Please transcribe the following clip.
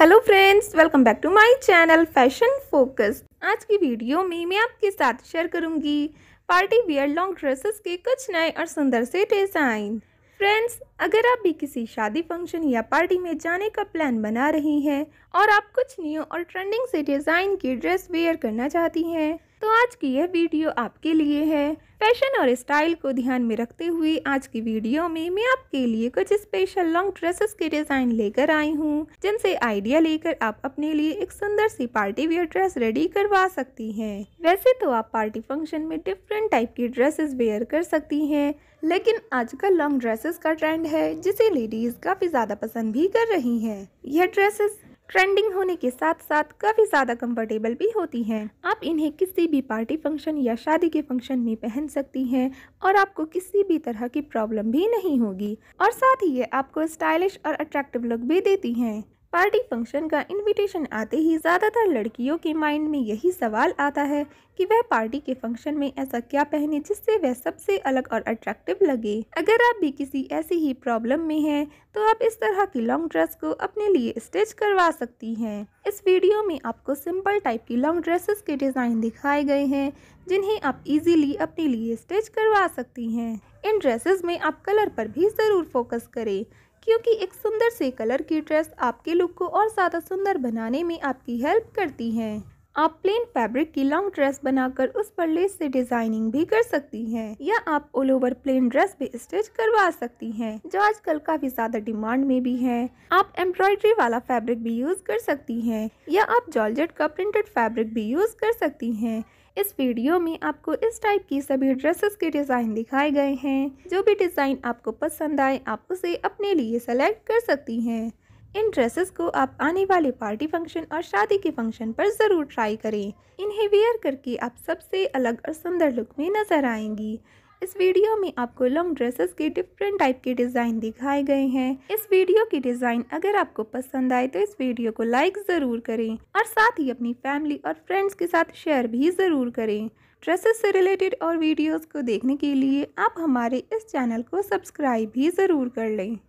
hello friends welcome back to my channel fashion focus आज की video में मैं आपके साथ शेयर करूंगी पार्टी वियर लॉन्ग ड्रेसेस के कुछ नए और सुंदर से डिज़ाइन फ्रेंड्स अगर आप भी किसी शादी फंक्शन या पार्टी में जाने का प्लान बना रही हैं और आप कुछ न्यू और ट्रेंडिंग से डिज़ाइन की ड्रेस वेयर करना चाहती हैं तो आज की यह वीडियो आपके लिए है फैशन और स्टाइल को ध्यान में रखते हुए आज की वीडियो में मैं आपके लिए कुछ स्पेशल लॉन्ग ड्रेसेस के डिज़ाइन लेकर आई हूँ जिनसे आइडिया लेकर आप अपने लिए एक सुंदर सी पार्टी वेयर ड्रेस रेडी करवा सकती हैं वैसे तो आप पार्टी फंक्शन में डिफरेंट टाइप की ड्रेसेस वेयर कर सकती हैं लेकिन आजकल लॉन्ग ड्रेसेस का ट्रेंड है जिसे लेडीज़ काफ़ी ज़्यादा पसंद भी कर रही हैं यह ड्रेसेस ट्रेंडिंग होने के साथ साथ काफ़ी ज़्यादा कंफर्टेबल भी होती हैं आप इन्हें किसी भी पार्टी फंक्शन या शादी के फंक्शन में पहन सकती हैं और आपको किसी भी तरह की प्रॉब्लम भी नहीं होगी और साथ ही ये आपको स्टाइलिश और अट्रैक्टिव लुक भी देती है पार्टी फंक्शन का इनविटेशन आते ही ज़्यादातर लड़कियों के माइंड में यही सवाल आता है कि वह पार्टी के फंक्शन में ऐसा क्या पहने जिससे वह सबसे अलग और अट्रैक्टिव लगे अगर आप भी किसी ऐसी ही प्रॉब्लम में हैं तो आप इस तरह की लॉन्ग ड्रेस को अपने लिए स्टिच करवा सकती हैं इस वीडियो में आपको सिंपल टाइप की लॉन्ग ड्रेसेस के डिज़ाइन दिखाए गए हैं जिन्हें आप इजीली अपने लिए स्टिच करवा सकती हैं इन ड्रेसेस में आप कलर पर भी ज़रूर फोकस करें क्योंकि एक सुंदर से कलर की ड्रेस आपके लुक को और ज़्यादा सुंदर बनाने में आपकी हेल्प करती हैं आप प्लेन फैब्रिक की लॉन्ग ड्रेस बनाकर उस पर लेस से डिजाइनिंग भी कर सकती हैं या आप ऑल ओवर प्लेन ड्रेस भी स्टिच करवा सकती हैं जो आजकल काफी ज्यादा डिमांड में भी है आप एम्ब्रॉयडरी वाला फैब्रिक भी यूज कर सकती हैं या आप जॉर्जेट का प्रिंटेड फैब्रिक भी यूज कर सकती हैं इस वीडियो में आपको इस टाइप की सभी ड्रेसेस के डिज़ाइन दिखाए गए हैं जो भी डिज़ाइन आपको पसंद आए आप उसे अपने लिए सेलेक्ट कर सकती हैं इन ड्रेसेस को आप आने वाले पार्टी फंक्शन और शादी के फंक्शन पर ज़रूर ट्राई करें इन्हें वेयर करके आप सबसे अलग और सुंदर लुक में नज़र आएंगी इस वीडियो में आपको लॉन्ग ड्रेसेस के डिफरेंट टाइप के डिज़ाइन दिखाए गए हैं इस वीडियो की डिज़ाइन अगर आपको पसंद आए तो इस वीडियो को लाइक ज़रूर करें और साथ ही अपनी फैमिली और फ्रेंड्स के साथ शेयर भी ज़रूर करें ड्रेसेस से रिलेटेड और वीडियोस को देखने के लिए आप हमारे इस चैनल को सब्सक्राइब भी ज़रूर कर लें